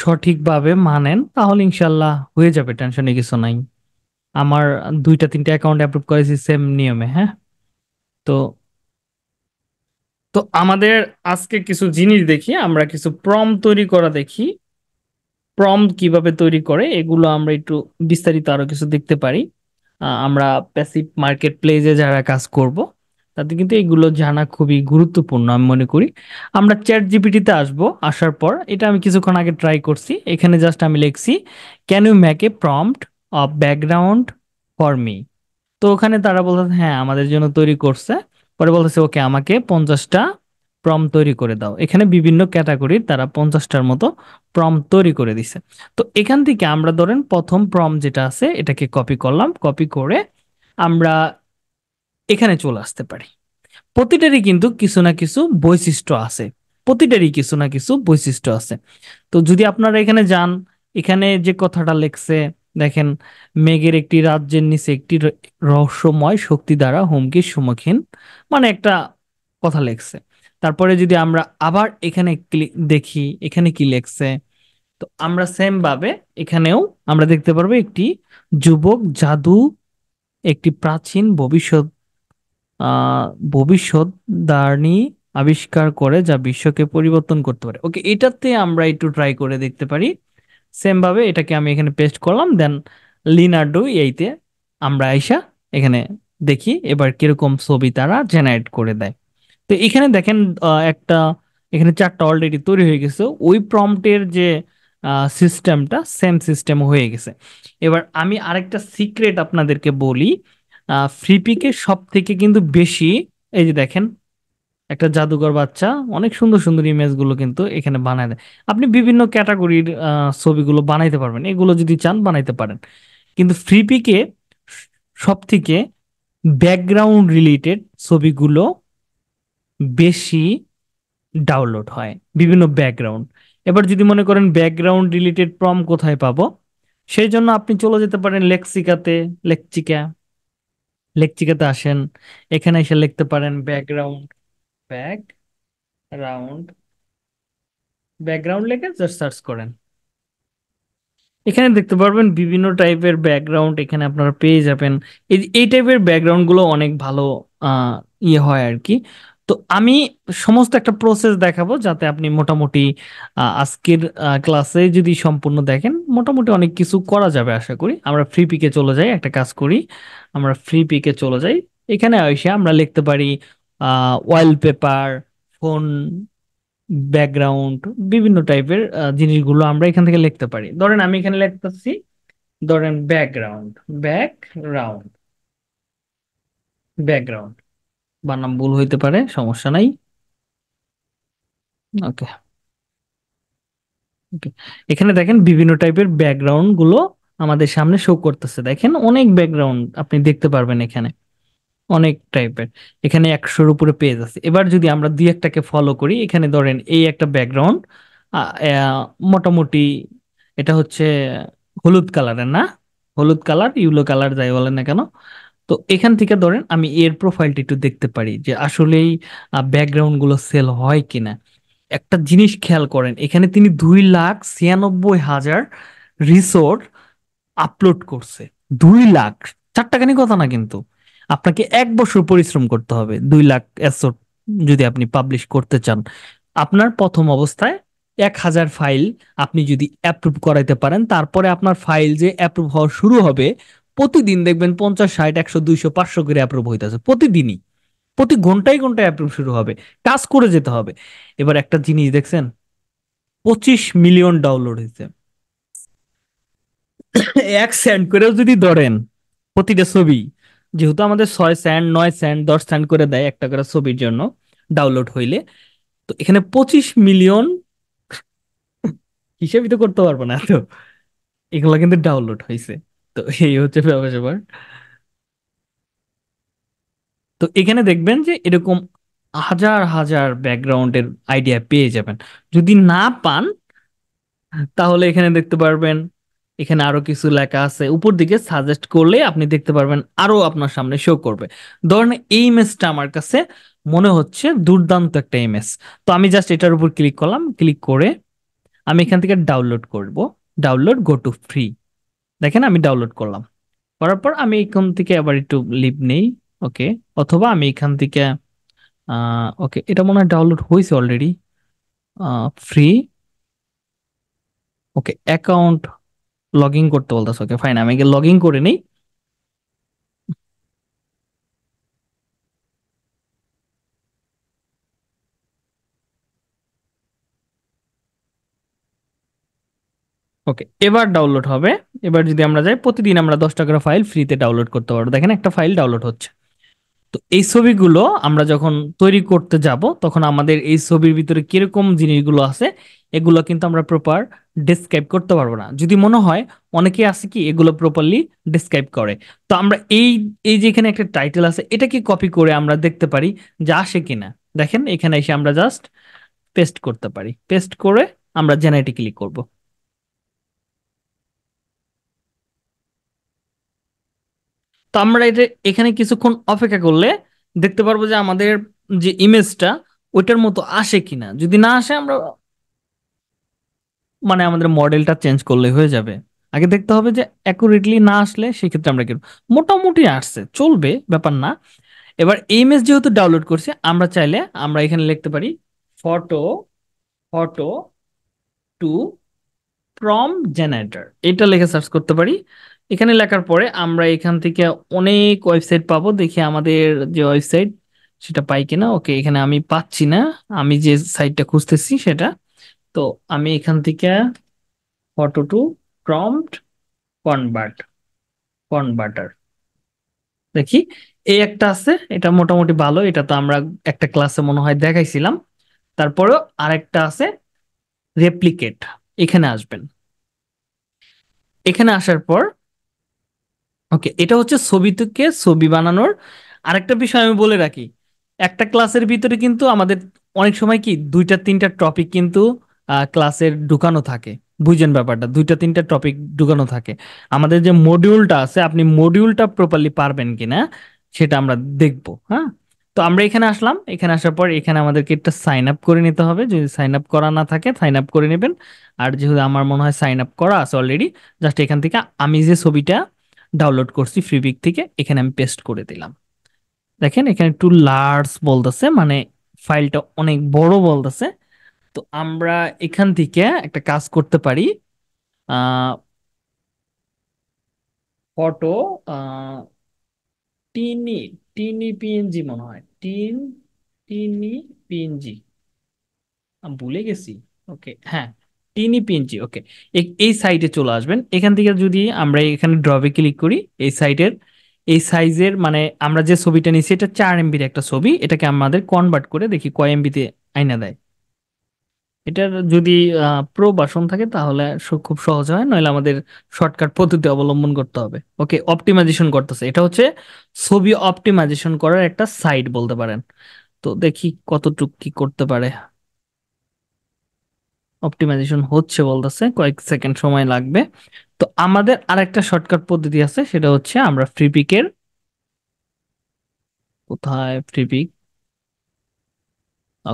সঠিকভাবে মানেন তাহলে ইনশাল্লাহ হয়ে যাবে টেনশনে কিছু নাই আমার দুইটা তিনটা অ্যাকাউন্ট অ্যাপ্রুভ করেছি সেম নিয়মে হ্যাঁ তো তো আমাদের আজকে কিছু জিনিস দেখি আমরা কিছু প্রম তৈরি করা দেখি প্রম কিভাবে তৈরি করে এগুলো আমরা একটু বিস্তারিত আরো কিছু দেখতে পারি আমরা প্যাসিভ মার্কেট প্লেসে যারা কাজ করবো তাতে কিন্তু এইগুলো জানা খুবই গুরুত্বপূর্ণ আমি মনে করি আমরা চ্যাট জিপিটিতে আসব আসার পর এটা আমি কিছুক্ষণ আগে ট্রাই করছি এখানে জাস্ট আমি লিখছি can you make a prompt of background for me তো ওখানে তারা বলতে হ্যাঁ আমাদের জন্য তৈরি করছে পরে বলতেছে ওকে আমাকে পঞ্চাশটা প্রম তৈরি করে দাও এখানে বিভিন্ন ক্যাটাগরির তারা পঞ্চাশটার মতো প্রম তৈরি করে দিছে তো এখান থেকে আমরা ধরেন প্রথম প্রম যেটা আছে এটাকে কপি করলাম কপি করে আমরা এখানে চলে আসতে পারি প্রতিটারই কিন্তু কিছু না কিছু বৈশিষ্ট্য আছে প্রতিটারই কিছু না কিছু বৈশিষ্ট্য আছে তো যদি আপনারা এখানে যান এখানে যে কথাটা লেখছে দেখেন মেঘের একটি রাজ্যের নিচে একটি রহস্যময় শক্তি দ্বারা হুমকির সম্মুখীন মানে একটা কথা লেখছে তারপরে যদি আমরা আবার এখানে দেখি এখানে কি লেখছে তো আমরা সেম ভাবে এখানেও আমরা দেখতে পারবো একটি যুবক জাদু একটি প্রাচীন ভবিষ্যৎ ভবিষ্যৎ দার্নি আবিষ্কার করে যা বিশ্বকে পরিবর্তন করতে পারে ওকে এটাতে আমরা একটু ট্রাই করে দেখতে পারি সেম ভাবে এটাকে আমি এখানে পেস্ট করলাম দেন লিনার্ডো এইতে আমরা আইসা এখানে দেখি এবার কিরকম ছবি তারা জেনারেট করে দেয় তো এখানে দেখেন একটা এখানে চারটা অলরেডি তৈরি হয়ে গেছে ওই প্রম্পটের যে সিস্টেমটা সেম সিস্টেম হয়ে গেছে এবার আমি আরেকটা সিক্রেট আপনাদেরকে বলি ফ্রিপিকে সব থেকে কিন্তু বেশি এই যে দেখেন একটা জাদুঘর বাচ্চা অনেক সুন্দর সুন্দর ইমেজগুলো কিন্তু এখানে বানায় দেয় আপনি বিভিন্ন ক্যাটাগরির ছবিগুলো বানাইতে পারবেন এগুলো যদি চান বানাইতে পারেন কিন্তু ফ্রিপিকে সব থেকে ব্যাকগ্রাউন্ড রিলেটেড ছবিগুলো বেশি ডাউনলোড হয় বিভিন্ন ব্যাকগ্রাউন্ড এবার যদি মনে করেন ব্যাকগ্রাউন্ড রিলেটেড প্রম কোথায় পাবো সেই জন্য আপনি চলে যেতে পারেন লেক্সিকাতে লেকচিকা লেকচিকাতে আসেন এখানে এসে লিখতে পারেন ব্যাকগ্রাউন্ড ব্যাক রাউন্ড ব্যাকগ্রাউন্ড লেখে জাস্ট সার্চ করেন এখানে দেখতে পারবেন বিভিন্ন টাইপের ব্যাকগ্রাউন্ড এখানে আপনারা পেয়ে যাবেন এই এই টাইপের ব্যাকগ্রাউন্ডগুলো অনেক ভালো ইয়ে হয় আর কি তো আমি সমস্ত একটা প্রসেস দেখাবো যাতে আপনি মোটামুটি আজকের ক্লাসে যদি সম্পূর্ণ দেখেন মোটামুটি অনেক কিছু করা যাবে আশা করি আমরা ফ্রি পিকে চলে যাই একটা কাজ করি আমরা ফ্রি পিকে চলে যাই এখানে এসে আমরা লিখতে পারি ওয়াল পেপার ফোন ব্যাকগ্রাউন্ড বিভিন্ন টাইপের জিনিসগুলো আমরা এখান থেকে লিখতে পারি ধরেন আমি এখানে লিখতেছি ধরেন ব্যাকগ্রাউন্ড ব্যাকগ্রাউন্ড ব্যাকগ্রাউন্ড বানাম ভুল হইতে পারে সমস্যা নাই ওকে এখানে দেখেন বিভিন্ন টাইপের ব্যাকগ্রাউন্ড গুলো আমাদের সামনে শো করতেছে দেখেন অনেক ব্যাকগ্রাউন্ড আপনি দেখতে পারবেন এখানে অনেক টাইপের এখানে একশোর উপরে পেজ আছে এবার যদি আমরা দুই একটাকে ফলো করি এখানে ধরেন এই একটা ব্যাকগ্রাউন্ড মোটামুটি এটা হচ্ছে হলুদ কালারের না হলুদ কালার ইউলো কালার যাই বলেন না কেন তো এখান থেকে ধরেন আমি এর প্রোফাইলটা একটু দেখতে পারি যে আসলেই ব্যাকগ্রাউন্ড গুলো সেল হয় কিনা একটা জিনিস খেয়াল করেন এখানে তিনি দুই লাখ ছিয়ানব্বই হাজার রিসোর্ট আপলোড করছে দুই লাখ চারটাখানি কথা না কিন্তু আপনাকে এক বছর পরিশ্রম করতে হবে দুই লাখ এসোর্ট যদি আপনি পাবলিশ করতে চান আপনার প্রথম অবস্থায় এক হাজার ফাইল আপনি যদি অ্যাপ্রুভ করাইতে পারেন তারপরে আপনার ফাইল যে অ্যাপ্রুভ হওয়া শুরু হবে প্রতিদিন দেখবেন পঞ্চাশ ষাট একশো দুইশো পাঁচশো করে অ্যাপ্রুভ হইতেছে প্রতিদিনই প্রতি ঘন্টায় ঘন্টায় অ্যাপ্রুভ শুরু হবে কাজ করে যেতে হবে এবার একটা জিনিস দেখছেন পঁচিশ মিলিয়ন ডাউনলোড হয়েছে এক স্যান্ড করেও যদি ধরেন প্রতিটা ছবি যেহেতু আমাদের ছয় স্যান্ড নয় স্যান্ড দশ স্যান্ড করে দেয় একটা করে ছবির জন্য ডাউনলোড হইলে তো এখানে পঁচিশ মিলিয়ন হিসেবই তো করতে পারবো না তো এগুলো কিন্তু ডাউনলোড হয়েছে তো এই হচ্ছে ব্যাপার স্যাপার তো এখানে দেখবেন যে এরকম হাজার হাজার ব্যাকগ্রাউন্ডের আইডিয়া পেয়ে যাবেন যদি না পান তাহলে এখানে দেখতে পারবেন এখানে আরো কিছু লেখা আছে উপর দিকে সাজেস্ট করলে আপনি দেখতে পারবেন আরো আপনার সামনে শো করবে ধরেন এই ইমেজটা আমার কাছে মনে হচ্ছে দুর্দান্ত একটা ইমেজ তো আমি জাস্ট এটার উপর ক্লিক করলাম ক্লিক করে আমি এখান থেকে ডাউনলোড করব ডাউনলোড গো টু ফ্রি দেখেন আমি ডাউনলোড করলাম করার পর আমি এখান থেকে আবার একটু লিপ নেই ওকে অথবা আমি এখান থেকে ওকে এটা মনে হয় ডাউনলোড হয়েছে already free okay account log in করতে বলতেছে ওকে ফাইন আমি লগ ইন করে নিই ওকে এবার ডাউনলোড হবে এবার যদি আমরা যাই প্রতিদিন আমরা দশটা করে ফাইল ফ্রিতে ডাউনলোড করতে পারবো দেখেন একটা ফাইল ডাউনলোড হচ্ছে তো এই ছবিগুলো আমরা যখন তৈরি করতে যাব তখন আমাদের এই ছবির ভিতরে কীরকম জিনিসগুলো আছে এগুলো কিন্তু আমরা প্রপার ডিসক্রাইব করতে পারবো না যদি মনে হয় অনেকে আছে কি এগুলো প্রপারলি ডিসক্রাইব করে তো আমরা এই এই যে এখানে একটা টাইটেল আছে এটাকে কপি করে আমরা দেখতে পারি যে আসে কিনা দেখেন এখানে এসে আমরা জাস্ট পেস্ট করতে পারি পেস্ট করে আমরা জেনারেটে করবো তো আমরা এটা এখানে কিছুক্ষণ অপেক্ষা করলে দেখতে পারবো যে আমাদের যে ইমেজটা ওইটার মতো আসে কিনা যদি না আসে আমরা মানে আমাদের মডেলটা চেঞ্জ করলে হয়ে যাবে আগে দেখতে হবে যে অ্যাকুরেটলি না আসলে সেক্ষেত্রে আমরা কিন্তু মোটামুটি আসছে চলবে ব্যাপার না এবার ইমেজ যেহেতু ডাউনলোড করছে আমরা চাইলে আমরা এখানে লিখতে পারি photo photo to prompt generator এটা লিখে সার্চ করতে পারি এখানে লেখার পরে আমরা এখান থেকে অনেক ওয়েবসাইট পাবো দেখি আমাদের যে ওয়েবসাইট সেটা পাই কিনা ওকে এখানে আমি পাচ্ছি না আমি যে সাইটটা খুঁজতেছি সেটা তো আমি এখান থেকে photo to prompt convert converter দেখি এই একটা আছে এটা মোটামুটি ভালো এটা তো আমরা একটা ক্লাসে মনে হয় দেখাইছিলাম তারপরেও আরেকটা আছে রেপ্লিকেট এখানে আসবেন এখানে আসার পর ওকে এটা হচ্ছে ছবি থেকে ছবি বানানোর আরেকটা বিষয় আমি বলে রাখি একটা ক্লাসের ভিতরে কিন্তু আমাদের অনেক সময় কি দুইটা তিনটা টপিক কিন্তু ক্লাসের ঢুকানো থাকে বুঝেন ব্যাপারটা দুইটা তিনটা টপিক ঢুকানো থাকে আমাদের যে মডিউলটা আছে আপনি মডিউলটা প্রপারলি পারবেন কিনা সেটা আমরা দেখব হ্যাঁ তো আমরা এখানে আসলাম এখানে আসার পর এখানে আমাদেরকে একটা সাইন আপ করে নিতে হবে যদি সাইন আপ করা না থাকে সাইন আপ করে নেবেন আর যেহেতু আমার মনে হয় সাইন আপ করা আছে অলরেডি জাস্ট এখান থেকে আমি যে ছবিটা ডাউনলোড করছি ফ্রিপিক থেকে এখানে আমি পেস্ট করে দিলাম দেখেন এখানে একটু লার্জ বলতেছে মানে ফাইলটা অনেক বড় বলতেছে তো আমরা এখান থেকে একটা কাজ করতে পারি ফটো টিনি টিনি পিএনজি মনে হয় টিন টিনি পিএনজি ভুলে গেছি ওকে হ্যাঁ টিনি পিএনজি ওকে এই সাইটে চলে আসবেন এখান থেকে যদি আমরা এখানে ড্রবে ক্লিক করি এই সাইটের এই সাইজের মানে আমরা যে ছবিটা নিয়েছি এটা চার এমবির একটা ছবি এটাকে আমাদের কনভার্ট করে দেখি কয় এমবিতে আইনা দেয় এটার যদি প্রো বাসন থাকে তাহলে খুব সহজ হয় নইলে আমাদের শর্টকাট পদ্ধতি অবলম্বন করতে হবে ওকে অপটিমাইজেশন করতেছে এটা হচ্ছে ছবি অপটিমাইজেশন করার একটা সাইট বলতে পারেন তো দেখি কতটুক কি করতে পারে অপটিমাইজেশন হচ্ছে বলতেছে কয়েক সেকেন্ড সময় লাগবে তো আমাদের আর একটা শর্টকাট পদ্ধতি আছে সেটা হচ্ছে আমরা ফ্রি পিকের কোথায় ফ্রি পিক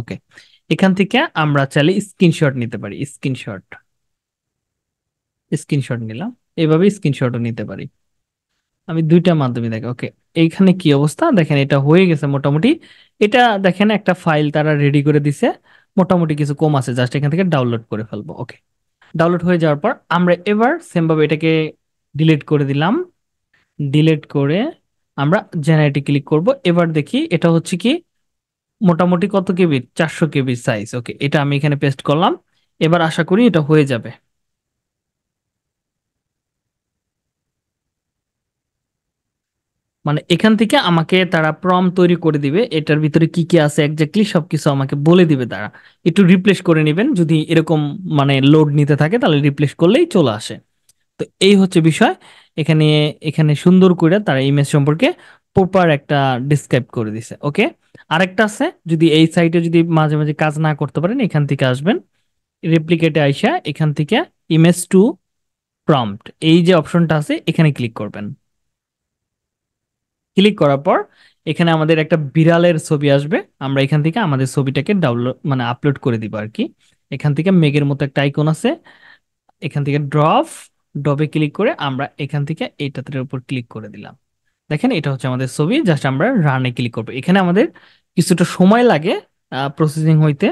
ওকে এখান থেকে আমরা চাইলে স্ক্রিনশট নিতে পারি স্ক্রিনশট স্ক্রিনশট নিলাম এভাবে স্ক্রিনশটও নিতে পারি আমি দুইটা মাধ্যমে দেখি ওকে এইখানে কি অবস্থা দেখেন এটা হয়ে গেছে মোটামুটি এটা দেখেন একটা ফাইল তারা রেডি করে দিছে মোটামুটি কিছু কম আছে জাস্ট এখান থেকে ডাউনলোড করে ফেলবো ওকে ডাউনলোড হয়ে যাওয়ার পর আমরা এবার সেমভাবে এটাকে ডিলিট করে দিলাম ডিলিট করে আমরা জেনারেটি ক্লিক করব এবার দেখি এটা হচ্ছে কি মোটামুটি কত কেবি চারশো কেবি সাইজ ওকে এটা আমি এখানে পেস্ট করলাম এবার আশা করি এটা হয়ে যাবে মানে এখান থেকে আমাকে তারা প্রম তৈরি করে দিবে এটার ভিতরে কি কি আছে একজাক্টলি সবকিছু আমাকে বলে দিবে তারা একটু রিপ্লেস করে নেবেন যদি এরকম মানে লোড নিতে থাকে তাহলে রিপ্লেস করলেই চলে আসে তো এই হচ্ছে বিষয় এখানে এখানে সুন্দর করে তারা ইমেজ সম্পর্কে প্রপার একটা ডিসক্রাইব করে দিছে ওকে আরেকটা আছে যদি এই সাইটে যদি মাঝে মাঝে কাজ না করতে পারেন এখান থেকে আসবেন রেপ্লিকেটে আইসা এখান থেকে ইমেজ টু প্রম্পট এই যে অপশনটা আছে এখানে ক্লিক করবেন ক্লিক করার পর এখানে আমাদের একটা বিড়ালের ছবি আসবে আমরা এখান থেকে আমাদের ছবিটাকে ডাউনলোড মানে আপলোড করে দিব আর কি এখান থেকে মেঘের মতো একটা আইকন আছে এখান থেকে ড্রপ ডবে ক্লিক করে আমরা এখান থেকে এইটাতে উপর ক্লিক করে দিলাম দেখেন এটা হচ্ছে আমাদের ছবি জাস্ট আমরা রানে ক্লিক করবো এখানে আমাদের কিছুটা সময় লাগে প্রসেসিং হইতে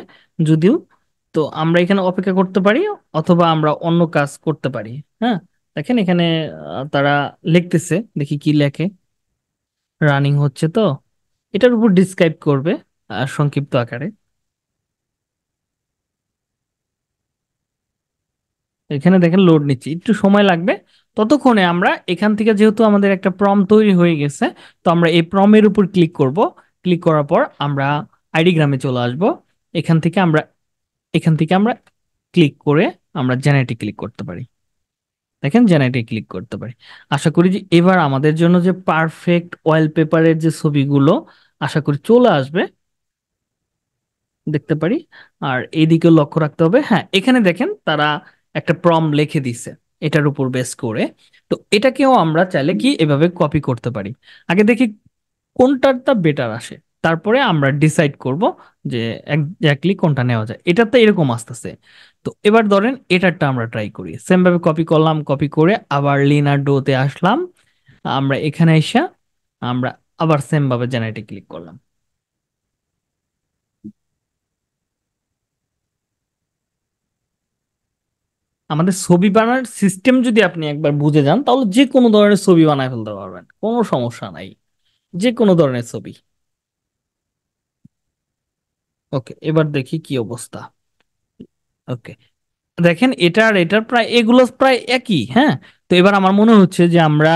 যদিও তো আমরা এখানে অপেক্ষা করতে পারি অথবা আমরা অন্য কাজ করতে পারি হ্যাঁ দেখেন এখানে তারা লিখতেছে দেখি কি লেখে রানিং হচ্ছে তো এটার উপর ডিসক্রাইব করবে সংক্ষিপ্ত আকারে এখানে দেখেন লোড নিচ্ছি একটু সময় লাগবে ততক্ষণে আমরা এখান থেকে যেহেতু আমাদের একটা প্রম তৈরি হয়ে গেছে তো আমরা এই প্রমের উপর ক্লিক করব ক্লিক করার পর আমরা আইডিগ্রামে চলে আসব এখান থেকে আমরা এখান থেকে আমরা ক্লিক করে আমরা জেনারেটি ক্লিক করতে পারি দেখেন জেনারেটে ক্লিক করতে পারি আশা করি যে এবার আমাদের জন্য যে পারফেক্ট অয়েল পেপারের যে ছবিগুলো আশা করি চলে আসবে দেখতে পারি আর এইদিকে লক্ষ্য রাখতে হবে হ্যাঁ এখানে দেখেন তারা একটা প্রম লিখে দিছে এটার উপর বেস করে তো এটাকেও আমরা চাইলে কি এভাবে কপি করতে পারি আগে দেখি কোনটারটা বেটার আসে তারপরে আমরা ডিসাইড করব যে একজাক্টলি কোনটা নেওয়া যায় এটা তো এরকম আসতেছে তো এবার ধরেন এটারটা আমরা ট্রাই করি সেম ভাবে কপি করলাম কপি করে আবার ডোতে আসলাম আমরা এখানে এসে আমরা আবার সেম ভাবে জেনারেটে ক্লিক করলাম আমাদের ছবি বানার সিস্টেম যদি আপনি একবার বুঝে যান তাহলে যে কোনো ধরনের ছবি বানায় ফেলতে পারবেন কোনো সমস্যা নাই যে কোনো ধরনের ছবি ওকে এবার দেখি কি অবস্থা ওকে দেখেন এটা আর এটার প্রায় এগুলো প্রায় একই হ্যাঁ তো এবার আমার মনে হচ্ছে যে আমরা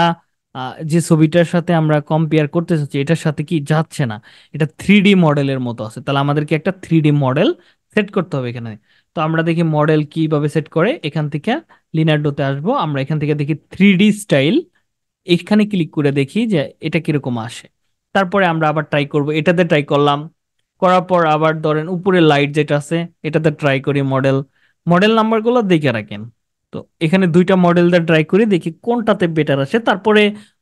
যে ছবিটার সাথে আমরা কম্পেয়ার করতে চাচ্ছি এটার সাথে কি যাচ্ছে না এটা থ্রি ডি মডেলের মতো আছে তাহলে আমাদেরকে একটা থ্রি ডি মডেল সেট করতে হবে এখানে তো আমরা দেখি মডেল কিভাবে সেট করে এখান থেকে লিনারডোতে আসবো আমরা এখান থেকে দেখি থ্রি ডি স্টাইল এখানে ক্লিক করে দেখি যে এটা কিরকম আসে তারপরে আমরা আবার ট্রাই করব এটাতে ট্রাই করলাম করার পর আবার ধরেন উপরে লাইট যেটা আছে এটাতে ট্রাই করি মডেল মডেল নাম্বারগুলো দেখে রাখেন তো এখানে দুইটা মডেল দিয়ে ট্রাই করি দেখি কোনটাতে বেটার আসে তারপরে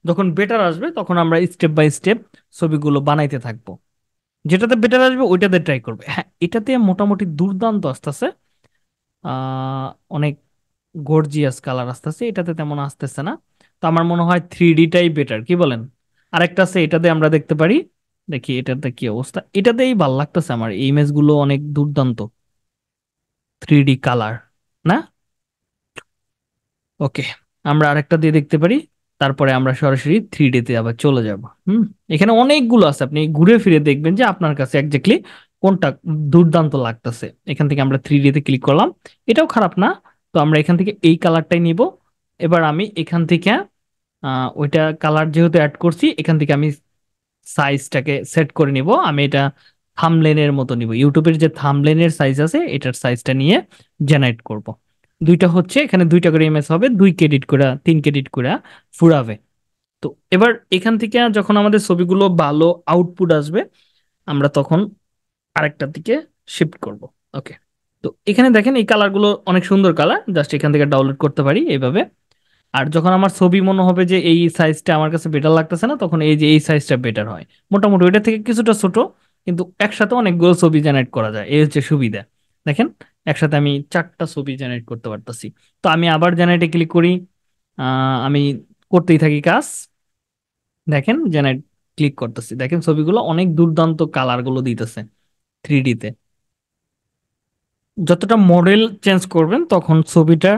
যখন বেটার আসবে তখন আমরা স্টেপ বাই স্টেপ ছবিগুলো বানাইতে থাকবো যেটাতে বেটার আসবে ওইটাতে ট্রাই করবে হ্যাঁ এটাতে মোটামুটি দুর্দান্ত আসতেছে অনেক গর্জিয়াস কালার আসতেছে এটাতে তেমন আসতেছে না তো আমার মনে হয় থ্রি ডিটাই বেটার কি বলেন আরেকটা আছে এটাতে আমরা দেখতে পারি দেখি এটাতে কি অবস্থা এটাতেই ভাল লাগতেছে আমার এই ইমেজগুলো অনেক দুর্দান্ত থ্রি ডি কালার না ওকে আমরা আরেকটা দিয়ে দেখতে পারি তারপরে আমরা সরাসরি থ্রি ডিতে আবার চলে যাব হুম এখানে অনেকগুলো আছে আপনি ঘুরে ফিরে দেখবেন যে আপনার কাছে একজাক্টলি কোনটা দুর্দান্ত লাগতেছে এখান থেকে আমরা থ্রি ডিতে ক্লিক করলাম এটাও খারাপ না তো আমরা এখান থেকে এই কালারটাই নিব এবার আমি এখান থেকে ওইটা কালার যেহেতু অ্যাড করছি এখান থেকে আমি সাইজটাকে সেট করে নিব আমি এটা থামলেনের মতো নিব ইউটিউবের যে থামলেনের সাইজ আছে এটার সাইজটা নিয়ে জেনারেট করব দুইটা হচ্ছে এখানে দুইটা করে ইমেজ হবে দুই ক্রেডিট করে তিন ক্রেডিট করে ফুরাবে তো এবার এখান থেকে যখন আমাদের ছবিগুলো ভালো আউটপুট আসবে আমরা তখন আরেকটার দিকে শিফট করব ওকে তো এখানে দেখেন এই কালারগুলো অনেক সুন্দর কালার জাস্ট এখান থেকে ডাউনলোড করতে পারি এইভাবে আর যখন আমার ছবি মনে হবে যে এই সাইজটা আমার কাছে বেটার লাগতেছে না তখন এই যে এই সাইজটা বেটার হয় মোটামুটি ওইটা থেকে কিছুটা ছোট কিন্তু একসাথে অনেকগুলো ছবি জেনারেট করা যায় এই হচ্ছে সুবিধা দেখেন একসাথে আমি চারটা ছবি জেনারেট করতে পারতেছি তো আমি আবার জেনারেটে ক্লিক করি আমি করতেই থাকি কাজ দেখেন জেনারেট ক্লিক করতেছি দেখেন ছবিগুলো অনেক দুর্দান্ত কালারগুলো দিতেছে থ্রি ডিতে যতটা মডেল চেঞ্জ করবেন তখন ছবিটা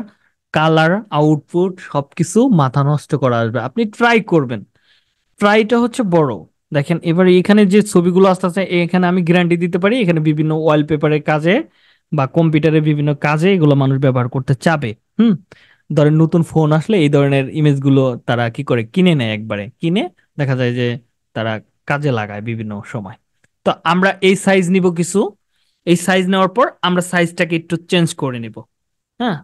কালার আউটপুট সবকিছু মাথা নষ্ট করা আসবে আপনি ট্রাই করবেন ট্রাইটা হচ্ছে বড় দেখেন এবার এখানে যে ছবিগুলো আসতেছে আস্তে এখানে আমি গ্যারান্টি দিতে পারি এখানে বিভিন্ন ওয়ালপেপারের কাজে বা কম্পিউটারের বিভিন্ন কাজে এগুলো মানুষ ব্যবহার করতে চাবে হুম ধরেন নতুন ফোন আসলে এই ধরনের ইমেজগুলো তারা কি করে কিনে নেয় একবারে কিনে দেখা যায় যে তারা কাজে লাগায় বিভিন্ন সময় তো আমরা এই সাইজ নিব কিছু এই সাইজ নেওয়ার পর আমরা সাইজটাকে একটু চেঞ্জ করে নিব হ্যাঁ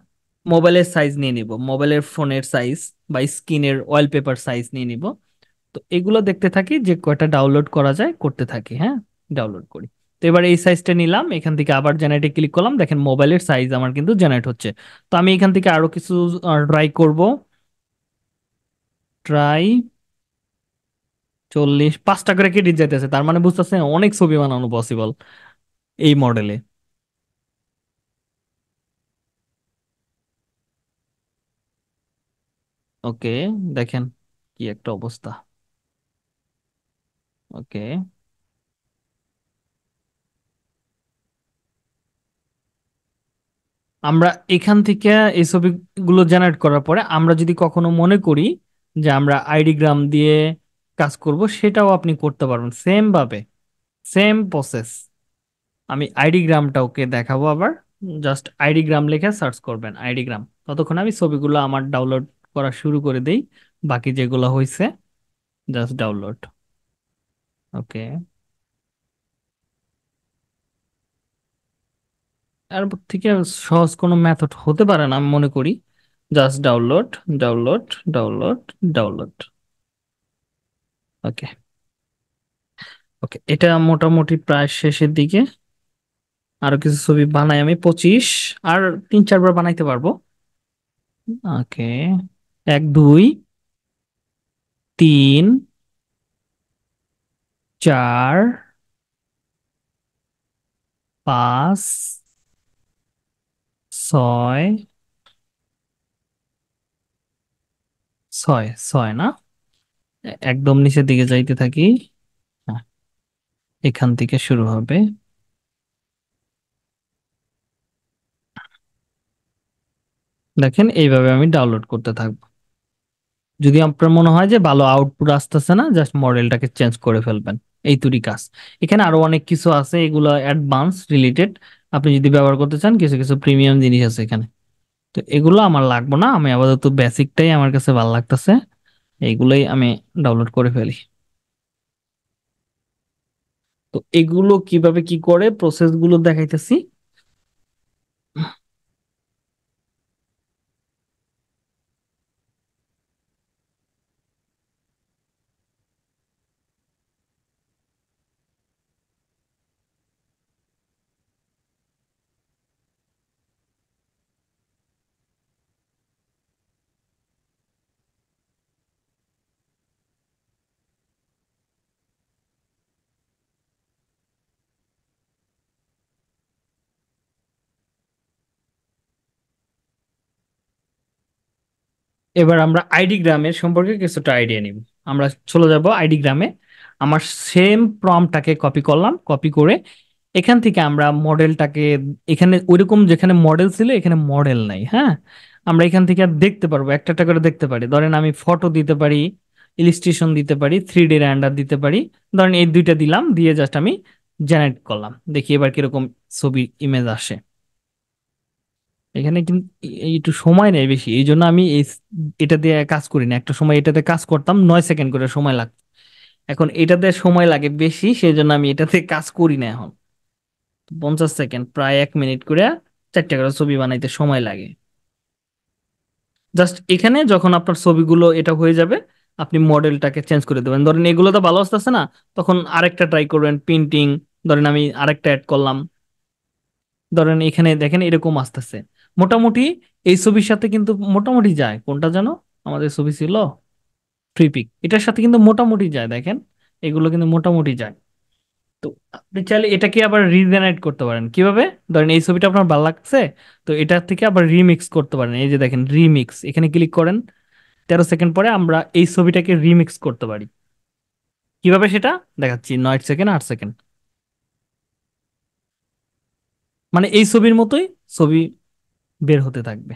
মোবাইলের সাইজ নিয়ে নিব মোবাইলের ফোনের সাইজ বা স্ক্রিনের ওয়ালপেপার সাইজ নিয়ে নিব তো এগুলো দেখতে থাকি যে কয়টা ডাউনলোড করা যায় করতে থাকি হ্যাঁ ডাউনলোড করি তো এবার এই সাইজটা নিলাম এখান থেকে আবার জেনারেটে ক্লিক করলাম দেখেন মোবাইলের সাইজ আমার কিন্তু জেনারেট হচ্ছে তো আমি এখান থেকে আরো কিছু ট্রাই করব ট্রাই চল্লিশ পাঁচটা করে কেটে যাইতেছে তার মানে বুঝতেছে অনেক ছবি বানানো পসিবল এই মডেলে ওকে দেখেন কি একটা অবস্থা ওকে আমরা এখান থেকে এই ছবিগুলো জেনারেট করার পরে আমরা যদি কখনো মনে করি যে আমরা আইডি গ্রাম দিয়ে কাজ করব সেটাও আপনি করতে পারবেন সেম ভাবে সেম প্রসেস আমি আইডি ওকে দেখাবো আবার জাস্ট আইডি গ্রাম লিখে সার্চ করবেন আইডি গ্রাম ততক্ষণ আমি ছবিগুলো আমার ডাউনলোড করা শুরু করে দেই বাকি যেগুলো হয়েছে জাস্ট ডাউনলোড ওকে আর থেকে সহজ কোনো মেথড হতে পারে না আমি মনে করি just download download download download okay okay এটা মোটামুটি প্রায় শেষের দিকে আরো কিছু ছবি বানাই আমি পঁচিশ আর তিন চারবার বানাইতে পারবো ওকে এক দুই তিন চার পাঁচ ছয় ছয় ছয় না একদম নিচের দিকে যাইতে থাকি হ্যাঁ, এখান থেকে শুরু হবে দেখেন এইভাবে আমি ডাউনলোড করতে থাকবো যদি আপনার মনে হয় যে ভালো আউটপুট আসতেছে না জাস্ট মডেলটাকে চেঞ্জ করে ফেলবেন এই তুরি কাজ এখানে আরো অনেক কিছু আছে এগুলো অ্যাডভান্স রিলেটেড আপনি যদি ব্যবহার করতে চান কিছু কিছু প্রিমিয়াম জিনিস আছে এখানে তো এগুলো আমার লাগবো না আমি আপাতত বেসিকটাই আমার কাছে ভালো লাগতেছে এইগুলোই আমি ডাউনলোড করে ফেলি তো এগুলো কিভাবে কি করে প্রসেসগুলো দেখাইতেছি এবার আমরা আইডি গ্রামের সম্পর্কে কিছুটা আইডিয়া নিব আমরা চলে যাব আইডি গ্রামে আমার সেম প্রমটাকে কপি করলাম কপি করে এখান থেকে আমরা মডেলটাকে এখানে ওইরকম যেখানে মডেল ছিল এখানে মডেল নাই হ্যাঁ আমরা এখান থেকে দেখতে পারবো একটা একটা করে দেখতে পারি ধরেন আমি ফটো দিতে পারি ইলিস্ট্রেশন দিতে পারি থ্রি ডি র্যান্ডার দিতে পারি ধরেন এই দুইটা দিলাম দিয়ে জাস্ট আমি জেনারেট করলাম দেখি এবার কিরকম ছবি ইমেজ আসে এখানে কিন্তু একটু সময় নেয় বেশি এই জন্য আমি এই এটা দিয়ে কাজ করি না একটা সময় এটাতে কাজ করতাম নয় সেকেন্ড করে সময় লাগতো এখন এটাতে সময় লাগে বেশি সেই জন্য আমি এটাতে কাজ করি না এখন পঞ্চাশ সেকেন্ড প্রায় এক মিনিট করে চারটে করে ছবি বানাইতে সময় লাগে জাস্ট এখানে যখন আপনার ছবিগুলো এটা হয়ে যাবে আপনি মডেলটাকে চেঞ্জ করে দেবেন ধরেন এগুলো তো ভালো আসতেছে না তখন আরেকটা ট্রাই করবেন পেন্টিং ধরেন আমি আরেকটা অ্যাড করলাম ধরেন এখানে দেখেন এরকম আসতেছে মোটামুটি এই ছবির সাথে কিন্তু মোটামুটি যায় কোনটা যেন আমাদের ছবি ছিল ট্রিপিক এটার সাথে কিন্তু মোটামুটি যায় দেখেন এগুলো কিন্তু মোটামুটি যায় তো আপনি চাইলে এটাকে আবার রিজেনারেট করতে পারেন কিভাবে ধরেন এই ছবিটা আপনার ভালো লাগছে তো এটা থেকে আবার রিমিক্স করতে পারেন এই যে দেখেন রিমিক্স এখানে ক্লিক করেন তেরো সেকেন্ড পরে আমরা এই ছবিটাকে রিমিক্স করতে পারি কিভাবে সেটা দেখাচ্ছি নয় সেকেন্ড আট সেকেন্ড মানে এই ছবির মতোই ছবি বের হতে থাকবে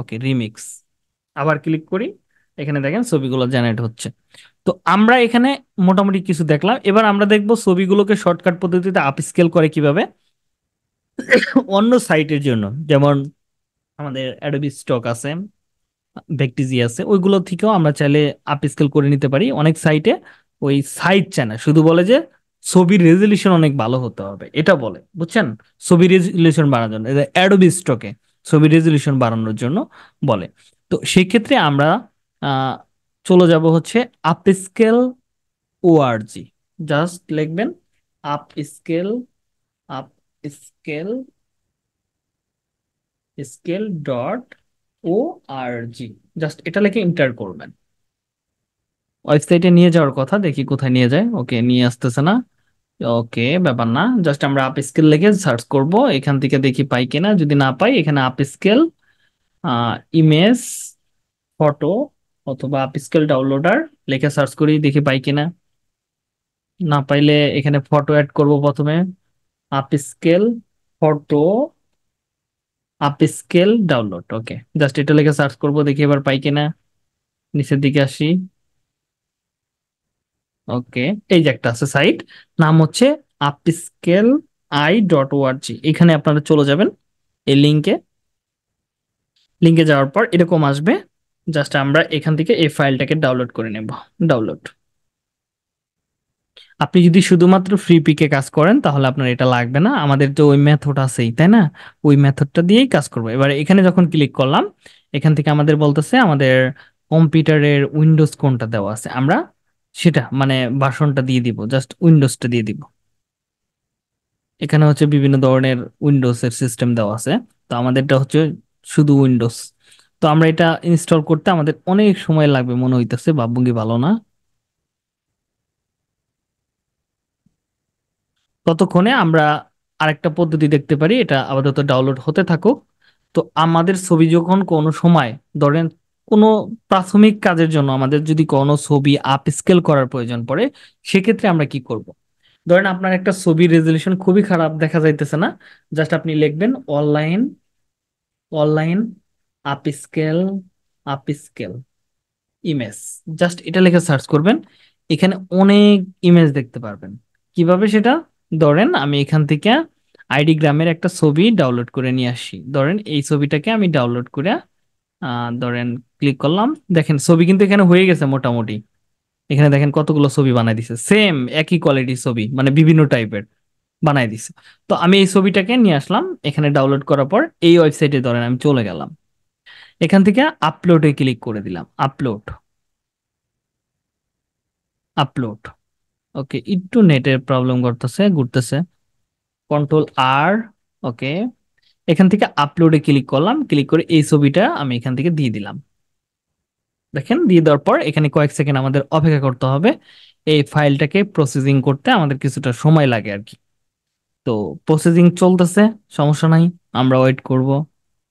ওকে রিমিক্স আবার ক্লিক করি এখানে দেখেন ছবিগুলো জেনারেট হচ্ছে তো আমরা এখানে মোটামুটি কিছু দেখলাম এবার আমরা দেখব ছবিগুলোকে শর্টকাট পদ্ধতিতে আপস্কেল করে কিভাবে অন্য সাইটের জন্য যেমন আমাদের অ্যাডোবি স্টক আছে ভেক্টিজি আছে ওইগুলো থেকেও আমরা চাইলে আপস্কেল করে নিতে পারি অনেক সাইটে ওই সাইট চায় না শুধু বলে যে ছবির রেজলিউশন অনেক ভালো হতে হবে এটা বলে বুঝছেন ছবি রেজলিউশন বাড়ানোর জন্য অ্যাডোবি স্টকে ছবি রেজলিউশন বাড়ানোর জন্য বলে তো সেক্ষেত্রে আমরা চলে যাব হচ্ছে আপ স্কেল ওআরজি জাস্ট লিখবেন upscale upscale scale dot O R G just এটা লিখে এন্টার করবেন ওয়েবসাইটে নিয়ে যাওয়ার কথা দেখি কোথায় নিয়ে যায় ওকে নিয়ে আসতেছে না ওকে ব্যাপার না জাস্ট আমরা আপ স্কেল লেগে সার্চ করব এখান থেকে দেখি পাই কিনা যদি না পাই এখানে আপ স্কেল ইমেজ ফটো অথবা আপ স্কেল ডাউনলোডার লেখে সার্চ করি দেখি পাই কিনা না পাইলে এখানে ফটো অ্যাড করব প্রথমে upscale photo upscale download okay just এটা লেখে সার্চ করব দেখি এবার পাই কিনা নিচের দিকে আসি ওকে এই যে একটা আছে সাইট নাম হচ্ছে আপস্কেল আই ডট ওআরজি এখানে আপনারা চলে যাবেন এই লিঙ্কে লিঙ্কে যাওয়ার পর এরকম আসবে জাস্ট আমরা এখান থেকে এই ফাইলটাকে ডাউনলোড করে নেব ডাউনলোড আপনি যদি শুধুমাত্র ফ্রি পিকে কাজ করেন তাহলে আপনার এটা লাগবে না আমাদের তো ওই মেথড আছেই তাই না ওই মেথডটা দিয়েই কাজ করবো এবার এখানে যখন ক্লিক করলাম এখান থেকে আমাদের বলতেছে আমাদের কম্পিউটারের উইন্ডোজ কোনটা দেওয়া আছে আমরা সেটা মানে বাসনটা দিয়ে দিব জাস্ট উইন্ডোজটা দিয়ে দিব এখানে হচ্ছে বিভিন্ন ধরনের উইন্ডোজের সিস্টেম দেওয়া আছে তো আমাদেরটা হচ্ছে শুধু উইন্ডোজ তো আমরা এটা ইনস্টল করতে আমাদের অনেক সময় লাগবে মনে হইতেছে বাবুঙ্গি ভালো না ততক্ষণে আমরা আরেকটা পদ্ধতি দেখতে পারি এটা আপাতত ডাউনলোড হতে থাকুক তো আমাদের ছবি যখন কোনো সময় ধরেন কোনো প্রাথমিক কাজের জন্য আমাদের যদি কোনো ছবি আপ স্কেল করার প্রয়োজন পড়ে সেক্ষেত্রে আমরা কি করব। ধরেন আপনার একটা ছবি রেজলিউশন খুবই খারাপ দেখা যাইতেছে না জাস্ট আপনি লিখবেন online online upscale upscale image just এটা লিখে সার্চ করবেন এখানে অনেক ইমেজ দেখতে পারবেন কিভাবে সেটা ধরেন আমি এখান থেকে আইডি গ্রামের একটা ছবি ডাউনলোড করে নিয়ে আসি ধরেন এই ছবিটাকে আমি ডাউনলোড করে ধরেন ক্লিক করলাম দেখেন ছবি কিন্তু এখানে হয়ে গেছে মোটামুটি এখানে দেখেন কতগুলো ছবি বানাই দিছে সেম একই কোয়ালিটির ছবি মানে বিভিন্ন টাইপের বানাই দিছে তো আমি এই ছবিটাকে নিয়ে আসলাম এখানে ডাউনলোড করার পর এই ওয়েবসাইটে ধরেন আমি চলে গেলাম এখান থেকে আপলোডে ক্লিক করে দিলাম আপলোড আপলোড ওকে একটু নেটের প্রবলেম করতেছে ঘুরতেছে কন্ট্রোল আর ওকে এখান থেকে আপলোডে ক্লিক করলাম ক্লিক করে এই ছবিটা আমি এখান থেকে দিয়ে দিলাম দেখেন দিয়ে দেওয়ার পর এখানে কয়েক সেকেন্ড আমাদের অপেক্ষা করতে হবে এই ফাইলটাকে প্রসেসিং করতে আমাদের কিছুটা সময় লাগে আর কি তো প্রসেসিং চলতেছে সমস্যা নাই আমরা ওয়েট করব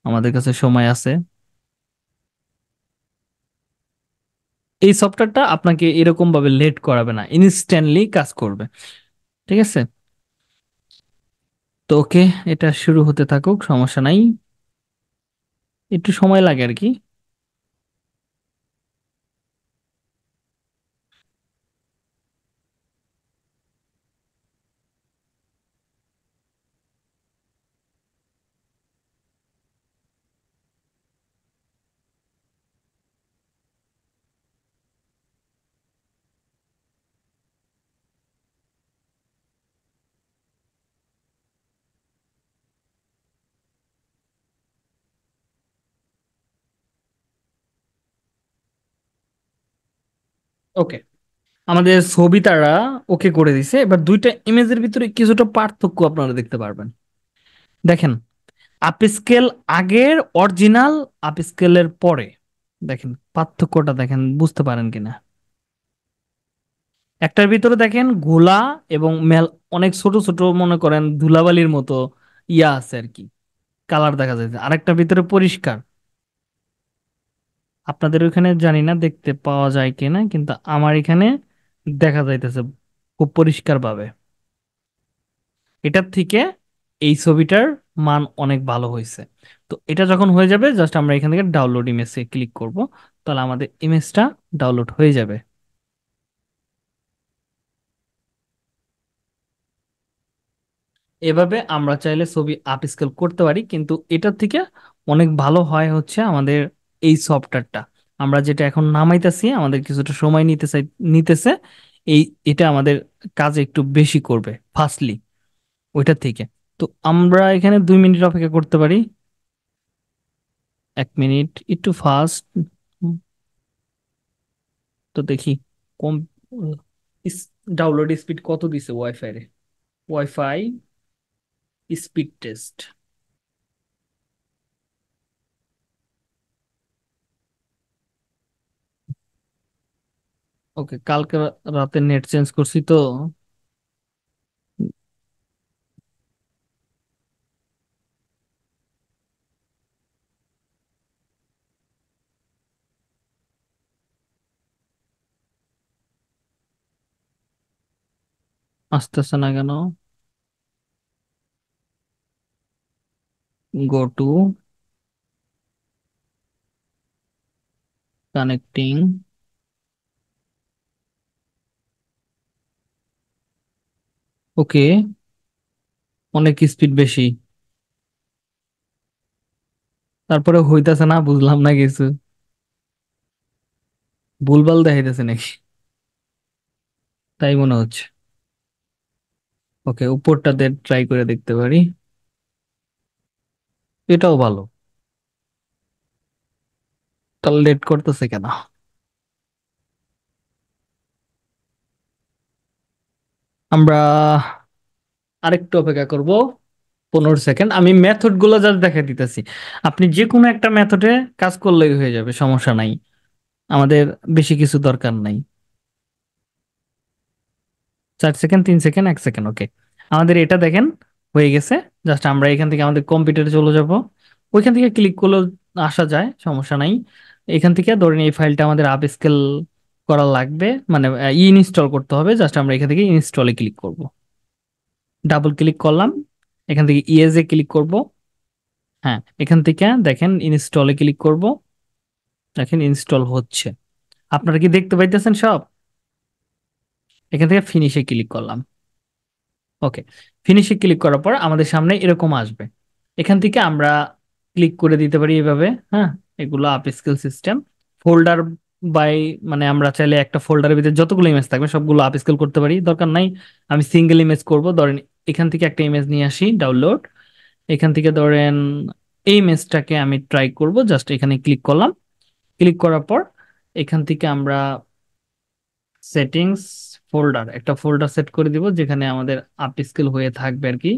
আমাদের কাছে সময় আছে এই সফটওয়্যারটা আপনাকে এরকম ভাবে লেট করাবে না ইনস্ট্যান্টলি কাজ করবে ঠিক আছে তো ওকে এটা শুরু হতে থাকুক সমস্যা নাই একটু সময় লাগে আর কি ওকে আমাদের তারা ওকে করে দিছে এবার দুইটা ইমেজের ভিতরে কিছুটা পার্থক্য আপনারা দেখতে পারবেন দেখেন আপস্কেল আগের অরিজিনাল আপস্কেলের পরে দেখেন পার্থক্যটা দেখেন বুঝতে পারেন কিনা একটার ভিতরে দেখেন গোলা এবং মেল অনেক ছোট ছোট মনে করেন ধুলাবালির মতো ইয়া আছে আর কি কালার দেখা যাচ্ছে আরেকটার ভিতরে পরিষ্কার আপনাদের ওখানে জানি না দেখতে পাওয়া যায় কিনা কিন্তু আমার এখানে দেখা যাইতেছে খুব পরিষ্কারভাবে এটার থেকে এই ছবিটার মান অনেক ভালো হয়েছে তো এটা যখন হয়ে যাবে জাস্ট আমরা এখান থেকে ডাউনলোড ইমেজে ক্লিক করব তাহলে আমাদের ইমেজটা ডাউনলোড হয়ে যাবে এভাবে আমরা চাইলে ছবি আপ স্কেল করতে পারি কিন্তু এটার থেকে অনেক ভালো হয় হচ্ছে আমাদের এই সফটওয়্যারটা আমরা যেটা এখন নামাইতেছি আমাদের কিছুটা সময় নিতে চাই নিতেছে এই এটা আমাদের কাজ একটু বেশি করবে ফাস্টলি ওইটা থেকে তো আমরা এখানে দুই মিনিট অপেক্ষা করতে পারি এক মিনিট একটু ফাস্ট তো দেখি কম ডাউনলোড স্পিড কত দিছে ওয়াইফাই রে ওয়াইফাই স্পিড টেস্ট ওকে কালকে রাতে নেট চেঞ্জ করছি তো আসতেছে না কেন গো টু কানেক্টিং ওকে অনেক স্পিড বেশি তারপরে হইতাছে না বুঝলাম না কিছু ভুলবাল দেখাইতেছে নাকি তাই মনে হচ্ছে ওকে উপরটাতে ট্রাই করে দেখতে পারি এটাও ভালো তাহলে লেট করতেছে কেন আমরা আরেকটু অপেক্ষা করব পনেরো সেকেন্ড আমি মেথডগুলো যা দেখা দিতেছি আপনি যে কোনো একটা মেথডে কাজ করলেই হয়ে যাবে সমস্যা নাই আমাদের বেশি কিছু দরকার নাই চার সেকেন্ড তিন সেকেন্ড এক সেকেন্ড ওকে আমাদের এটা দেখেন হয়ে গেছে জাস্ট আমরা এখান থেকে আমাদের কম্পিউটারে চলে যাব ওইখান থেকে ক্লিক করলেও আসা যায় সমস্যা নাই এখান থেকে ধরেন এই ফাইলটা আমাদের আপ স্কেল করা লাগবে মানে ইনস্টল করতে হবে জাস্ট আমরা এখান থেকে ইনস্টলে ক্লিক করব ডাবল ক্লিক করলাম এখান থেকে ইএসএ ক্লিক করব হ্যাঁ এখান থেকে দেখেন ইনস্টলে ক্লিক করব দেখেন ইনস্টল হচ্ছে আপনারা কি দেখতে পাইতেছেন সব এখান থেকে ফিনিশে ক্লিক করলাম ওকে ফিনিশে ক্লিক করার পর আমাদের সামনে এরকম আসবে এখান থেকে আমরা ক্লিক করে দিতে পারি এভাবে হ্যাঁ এগুলো upscale system folder by মানে আমরা চাইলে একটা ফোল্ডারের ভিতরে যতগুলো ইমেজ থাকবে সবগুলো আপ স্কেল করতে পারি দরকার নাই আমি সিঙ্গেল ইমেজ করব ধরেন এখান থেকে একটা ইমেজ নিয়ে আসি ডাউনলোড এখান থেকে ধরেন এই ইমেজটাকে আমি ট্রাই করব জাস্ট এখানে ক্লিক করলাম ক্লিক করার পর এখান থেকে আমরা সেটিংস ফোল্ডার একটা ফোল্ডার সেট করে দিব যেখানে আমাদের আপ স্কেল হয়ে থাকবে আর কি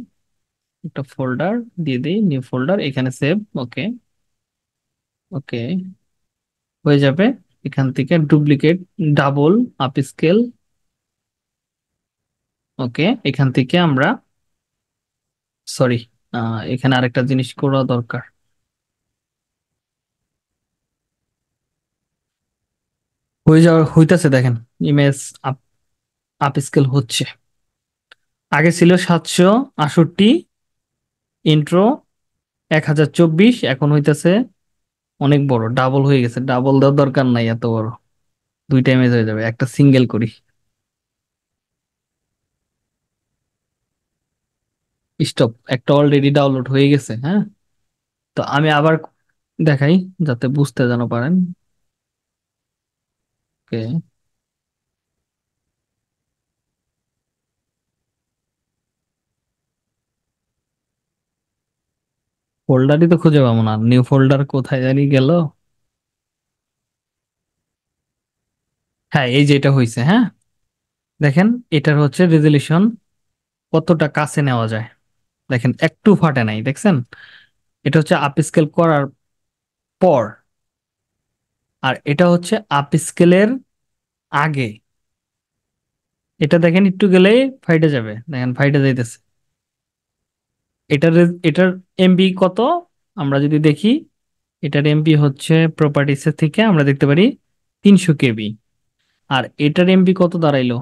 একটা ফোল্ডার দিয়ে দিই নিউ ফোল্ডার এখানে সেভ ওকে ওকে হয়ে যাবে এখান থেকে duplicate double upscale okay এখান থেকে আমরা সরি এখানে আরেকটা জিনিস করা দরকার হয়ে যাওয়া হইতাছে দেখেন ইমেজ আপ স্কেল হচ্ছে আগে ছিল সাতশো আষট্টি ইন্ট্রো এক হাজার চব্বিশ এখন হইতাছে অনেক বড় ডাবল হয়ে গেছে ডাবল দেওয়ার দরকার নাই এত বড় দুইটা ইমেজ হয়ে যাবে একটা সিঙ্গেল করি স্টপ একটা অলরেডি ডাউনলোড হয়ে গেছে হ্যাঁ তো আমি আবার দেখাই যাতে বুঝতে যেন পারেন ওকে ফোল্ডারই তো খুঁজে পাবো না নিউ ফোল্ডার কোথায় জানি গেল হ্যাঁ এই যে এটা হয়েছে হ্যাঁ দেখেন এটার হচ্ছে রেজলিউশন কতটা কাছে নেওয়া যায় দেখেন একটু ফাটে নাই দেখছেন এটা হচ্ছে আপ স্কেল করার পর আর এটা হচ্ছে আপ স্কেলের আগে এটা দেখেন একটু গেলেই ফাইটে যাবে দেখেন ফাইটে যাইতেছে এটার এটার এমবি কত আমরা যদি দেখি এটার এমবি হচ্ছে প্রপার্টিসের থেকে আমরা দেখতে পারি তিনশো কেবি আর এটার এমবি কত দাঁড়াইলো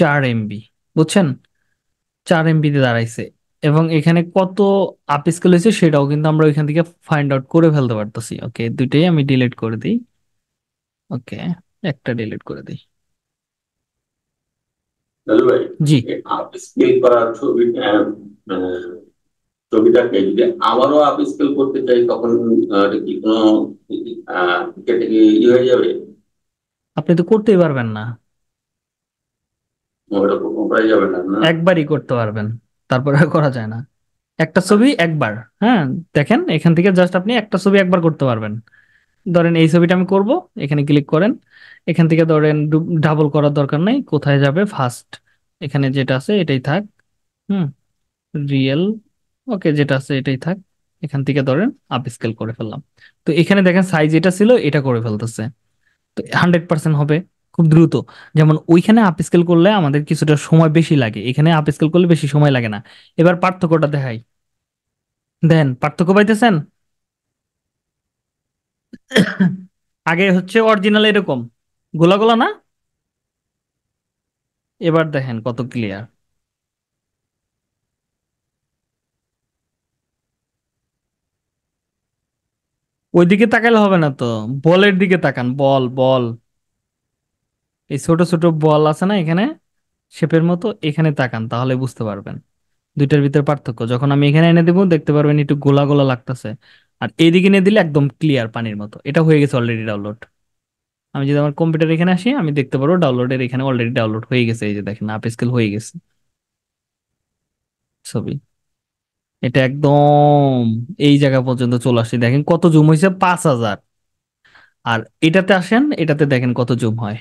চার এমবি বুঝছেন চার এমবিতে দাঁড়াইছে এবং এখানে কত আপ স্কেল হয়েছে সেটাও কিন্তু আমরা ওইখান থেকে ফাইন্ড আউট করে ফেলতে পারতেছি ওকে দুইটাই আমি ডিলিট করে দিই ওকে একটা ডিলিট করে দিই করতে চাই হয়ে যাবে আপনি তো করতেই পারবেন না না একবারই করতে পারবেন তারপরে করা যায় না একটা ছবি একবার হ্যাঁ দেখেন এখান থেকে জাস্ট আপনি একটা ছবি একবার করতে পারবেন ধরেন এই ছবিটা আমি করব এখানে ক্লিক করেন এখান থেকে ধরেন ডাবল করার দরকার নাই কোথায় যাবে ফার্স্ট এখানে যেটা আছে এটাই থাক হুম রিয়েল ওকে যেটা আছে এটাই থাক এখান থেকে ধরেন আপ স্কেল করে ফেললাম তো এখানে দেখেন সাইজ এটা ছিল এটা করে ফেলতেছে তো হান্ড্রেড পার্সেন্ট হবে খুব দ্রুত যেমন ওইখানে আপ স্কেল করলে আমাদের কিছুটা সময় বেশি লাগে এখানে আপ স্কেল করলে বেশি সময় লাগে না এবার পার্থক্যটা দেখাই দেন পার্থক্য পাইতেছেন আগে হচ্ছে অরিজিনাল এরকম গোলা গোলা না এবার দেখেন কত ক্লিয়ার ওইদিকে তাকাইলে হবে না তো বলের দিকে তাকান বল বল এই ছোট ছোট বল আছে না এখানে শেপের মতো এখানে তাকান তাহলে বুঝতে পারবেন দুইটার ভিতরে পার্থক্য যখন আমি এখানে এনে দেবো দেখতে পারবেন একটু গোলা গোলা লাগতেছে আর এইদিকে নিয়ে দিলে একদম ক্লিয়ার পানির মতো এটা হয়ে গেছে অলরেডি ডাউনলোড আমি যদি আমার কম্পিউটার এখানে আসি আমি দেখতে পারবো ডাউনলোডের এখানে অলরেডি ডাউনলোড হয়ে গেছে এই যে দেখেন আপ স্কেল হয়ে গেছে ছবি এটা একদম এই জায়গা পর্যন্ত চলে আসছে দেখেন কত জুম হয়েছে পাঁচ হাজার আর এটাতে আসেন এটাতে দেখেন কত জুম হয়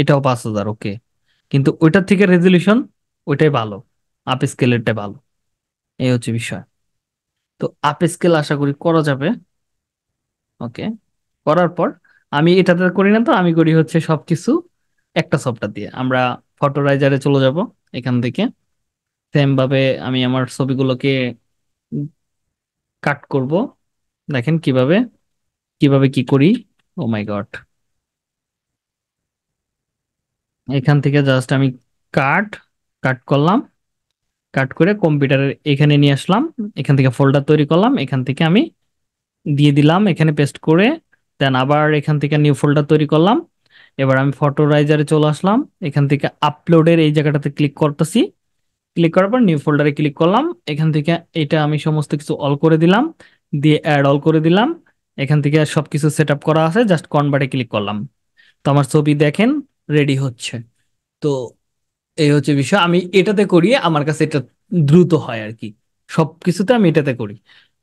এটাও পাঁচ হাজার ওকে কিন্তু ওইটার থেকে রেজলিউশন ওইটাই ভালো আপ স্কেলেরটাই ভালো এই হচ্ছে বিষয় তো আপ স্কেল আশা করি করা যাবে ওকে করার পর আমি এটাতে করি না তো আমি করি হচ্ছে সবকিছু একটা সফটটা দিয়ে আমরা ফটোরাইজারে চলে যাব এখান থেকে সেম ভাবে আমি আমার ছবিগুলোকে কাট করব দেখেন কিভাবে কিভাবে কি করি ও মাই গড এখান থেকে জাস্ট আমি কাট কাট করলাম কাট করে কম্পিউটারের এখানে নিয়ে আসলাম এখান থেকে ফোল্ডার তৈরি করলাম এখান থেকে আমি দিয়ে দিলাম এখানে পেস্ট করে দেন আবার এখান থেকে নিউ ফোল্ডার তৈরি করলাম এবার আমি ফটোরাইজারে চলে আসলাম এখান থেকে আপলোডের এই জায়গাটাতে ক্লিক করতেছি ক্লিক করার পর নিউ ফোল্ডারে ক্লিক করলাম এখান থেকে এটা আমি সমস্ত কিছু অল করে দিলাম দিয়ে অ্যাড অল করে দিলাম এখান থেকে সব কিছু সেট করা আছে জাস্ট কনভার্টে ক্লিক করলাম তো আমার ছবি দেখেন রেডি হচ্ছে তো এই হচ্ছে বিষয় আমি এটাতে করি আমার কাছে এটা দ্রুত হয় আর কি সব কিছুতে আমি এটাতে করি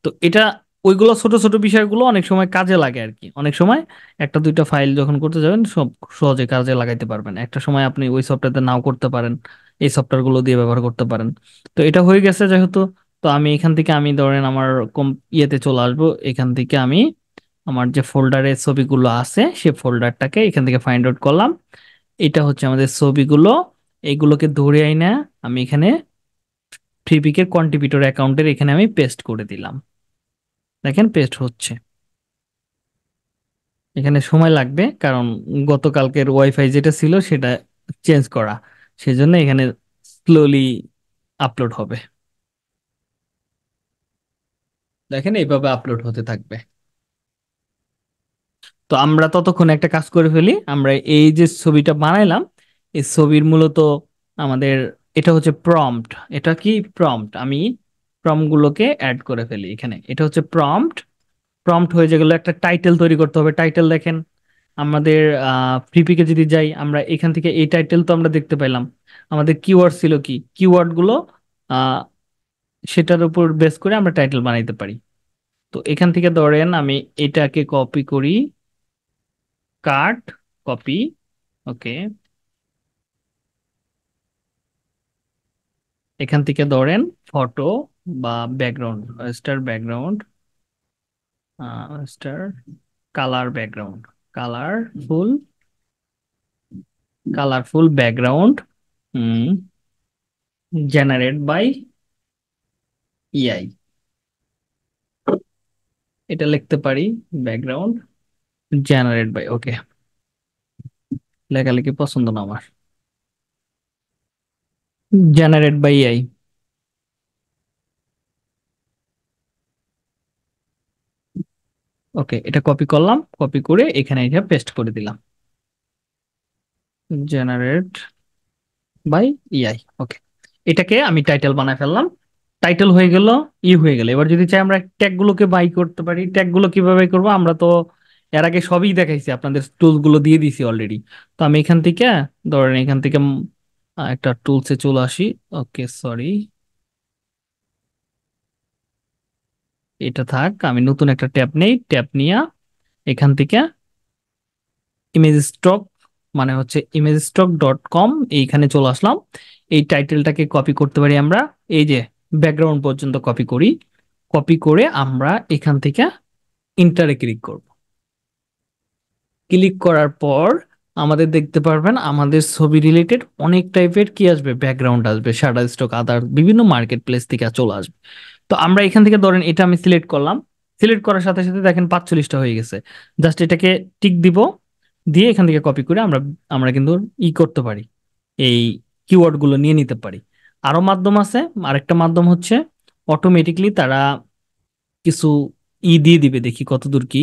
তো এটা ওইগুলো ছোট ছোট বিষয়গুলো অনেক সময় কাজে লাগে আর কি অনেক সময় একটা দুইটা ফাইল যখন করতে যাবেন সব সহজে কাজে লাগাইতে পারবেন একটা সময় আপনি ওই সফটওয়্যারতে নাও করতে পারেন এই সফটওয়্যারগুলো দিয়ে ব্যবহার করতে পারেন তো এটা হয়ে গেছে যেহেতু তো আমি এখান থেকে আমি ধরেন আমার কম ইয়েতে চলে আসবো এখান থেকে আমি আমার যে ফোল্ডারে ছবিগুলো আছে সে ফোল্ডারটাকে এখান থেকে ফাইন্ড আউট করলাম এটা হচ্ছে আমাদের ছবিগুলো এগুলোকে ধরে আই না আমি এখানে ফ্রিপিকের কন্ট্রিবিউটর অ্যাকাউন্টের এখানে আমি পেস্ট করে দিলাম দেখেন পেস্ট হচ্ছে এখানে সময় লাগবে কারণ গতকালকের ওয়াইফাই যেটা ছিল সেটা চেঞ্জ করা সেজন্য এখানে স্লোলি আপলোড হবে দেখেন এইভাবে আপলোড হতে থাকবে তো আমরা ততক্ষণ একটা কাজ করে ফেলি আমরা এই যে ছবিটা বানাইলাম এই ছবির মূলত আমাদের এটা হচ্ছে প্রম্পট এটা কি প্রম্পট আমি প্রমগুলোকে অ্যাড করে ফেলি এখানে এটা হচ্ছে প্রম্পট প্রম্পট হয়ে যেগুলো একটা টাইটেল তৈরি করতে হবে টাইটেল দেখেন আমাদের ফ্রিপিকে যদি যাই আমরা এখান থেকে এই টাইটেল তো আমরা দেখতে পেলাম আমাদের কিওয়ার্ড ছিল কি কিওয়ার্ডগুলো সেটার উপর বেস করে আমরা টাইটেল বানাইতে পারি তো এখান থেকে ধরেন আমি এটাকে কপি করি কাট কপি ওকে এখান থেকে ধরেন ফটো বা background star background star colour background colour full colourful background generate by AI এটা লিখতে পারি ব্যাকগ্রাউন্ড জেনারেট বাই ওকে লেখালেখি পছন্দ না আমার generated by AI. ওকে এটা কপি করলাম কপি করে এখানে এটা পেস্ট করে দিলাম জেনারেট বাই ইআই ওকে এটাকে আমি টাইটেল বানায় ফেললাম টাইটেল হয়ে গেল ই e হয়ে গেল এবার যদি চাই আমরা ট্যাগগুলোকে বাই করতে পারি ট্যাগগুলো কিভাবে করব আমরা তো এর আগে সবই দেখাইছি আপনাদের টুলসগুলো দিয়ে দিছি অলরেডি তো আমি এখান থেকে ধরেন এখান থেকে একটা টুলসে চলে আসি ওকে সরি এটা থাক আমি নতুন একটা ট্যাপ নেই ট্যাপ নিয়ে এখান থেকে ইমেজ স্টক মানে হচ্ছে ইমেজ স্টক ডট কম এইখানে চলে আসলাম এই টাইটেলটাকে কপি করতে পারি আমরা এই যে ব্যাকগ্রাউন্ড পর্যন্ত কপি করি কপি করে আমরা এখান থেকে ইন্টারে ক্লিক করব ক্লিক করার পর আমাদের দেখতে পারবেন আমাদের ছবি রিলেটেড অনেক টাইপের কি আসবে ব্যাকগ্রাউন্ড আসবে শাটার স্টক আদার বিভিন্ন মার্কেট প্লেস থেকে চলে আসবে তো আমরা এখান থেকে ধরেন এটা আমি সিলেক্ট করলাম সিলেক্ট করার সাথে সাথে দেখেন পাঁচচল্লিশটা হয়ে গেছে জাস্ট এটাকে টিক দিব দিয়ে এখান থেকে কপি করে আমরা আমরা কিন্তু ই করতে পারি এই কিওয়ার্ডগুলো নিয়ে নিতে পারি আরও মাধ্যম আছে আরেকটা মাধ্যম হচ্ছে অটোমেটিকলি তারা কিছু ই দিয়ে দিবে দেখি কতদূর কি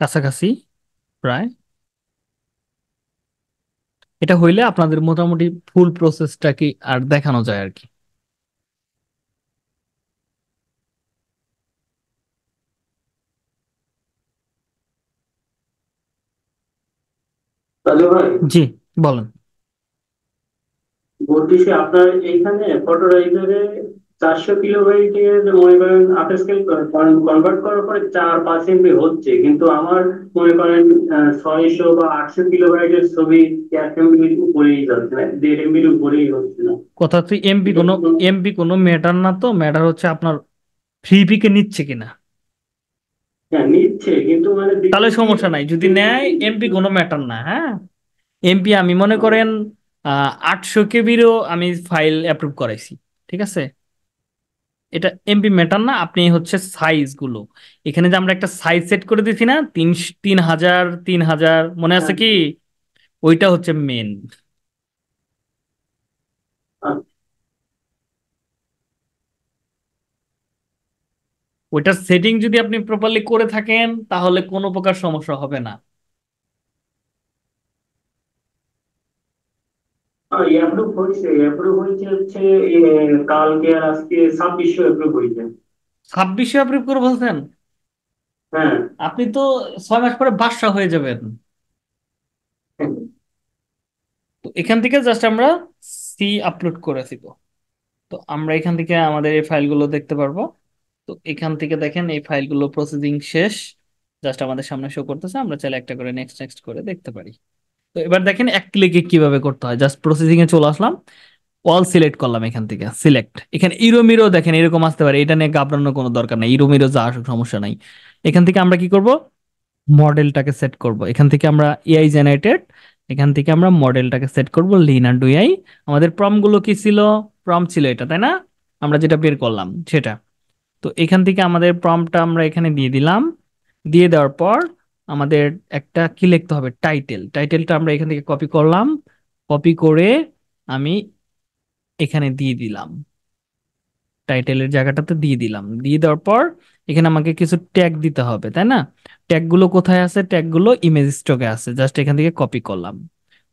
কাছাকাছি প্রায় এটা হইলে আপনাদের মোটামুটি ফুল প্রসেসটা কি আর দেখানো যায় আর কি জি বলেন বলছি আপনার এইখানে ফটোরাইজারে চারশো কিলোবাইটের মনে করেন আঠাশ স্কেল কনভার্ট করার পরে চার পাঁচ এমবি হচ্ছে কিন্তু আমার মনে করেন ছয়শো বা আটশো কিলোবাইটের ছবি এক এমবির উপরেই যাচ্ছে না দেড় এমবির উপরেই হচ্ছে না কথা তুই এমবি কোনো এমবি কোনো ম্যাটার না তো ম্যাটার হচ্ছে আপনার ফ্রি পিকে নিচ্ছে কিনা হ্যাঁ নিচ্ছে কিন্তু মানে তাহলে সমস্যা নাই যদি নেয় এমপি কোনো ম্যাটার না হ্যাঁ এমপি আমি মনে করেন আটশো কেবিরও আমি ফাইল অ্যাপ্রুভ করাইছি ঠিক আছে এটা এমপি ম্যাটার না আপনি হচ্ছে সাইজগুলো এখানে যে আমরা একটা সাইজ সেট করে দিছি না তিন তিন হাজার তিন হাজার মনে আছে কি ওইটা হচ্ছে মেন ওইটার সেটিং যদি আপনি প্রপারলি করে থাকেন তাহলে কোনো প্রকার সমস্যা হবে না অ্যাপ্রুভ হয়েছে অ্যাপ্রুভ হয়েছে হচ্ছে কালকে আর আজকে ছাব্বিশে অ্যাপ্রুভ হয়েছে ছাব্বিশে অ্যাপ্রুভ করে বলছেন হ্যাঁ আপনি তো ছয় মাস পরে বাদশা হয়ে যাবেন হ্যাঁ। এখান থেকে জাস্ট আমরা সি আপলোড করে দিব তো আমরা এখান থেকে আমাদের এই ফাইলগুলো দেখতে পারবো তো এখান থেকে দেখেন এই ফাইলগুলো প্রসেসিং শেষ জাস্ট আমাদের সামনে শো করতেছে আমরা চাইলে একটা করে নেক্সট নেক্সট করে দেখতে পারি তো এবার দেখেন এক ক্লিকে কিভাবে করতে হয় জাস্ট প্রসেসিং এ চলে আসলাম অল সিলেক্ট করলাম এখান থেকে সিলেক্ট এখানে ইরোমিরো দেখেন এরকম আসতে পারে এটা নিয়ে ঘাবড়ানোর কোনো দরকার নাই ইরোমিরো যা আসুক সমস্যা নাই এখান থেকে আমরা কি করব মডেলটাকে সেট করব এখান থেকে আমরা এআই জেনারেটেড এখান থেকে আমরা মডেলটাকে সেট করব লিনা ডুআই আমাদের প্রমগুলো কি ছিল প্রম ছিল এটা তাই না আমরা যেটা বের করলাম সেটা তো এখান থেকে আমাদের প্রমটা আমরা এখানে দিয়ে দিলাম দিয়ে দেওয়ার পর আমাদের একটা কি লিখতে হবে টাইটেল টাইটেলটা আমরা এখান থেকে কপি করলাম কপি করে আমি এখানে দিয়ে দিলাম টাইটেলের জায়গাটাতে দিয়ে দিলাম দিয়ে দেওয়ার পর এখানে আমাকে কিছু ট্যাগ দিতে হবে তাই না ট্যাগগুলো কোথায় আছে ট্যাগগুলো ইমেজ স্টকে আছে জাস্ট এখান থেকে কপি করলাম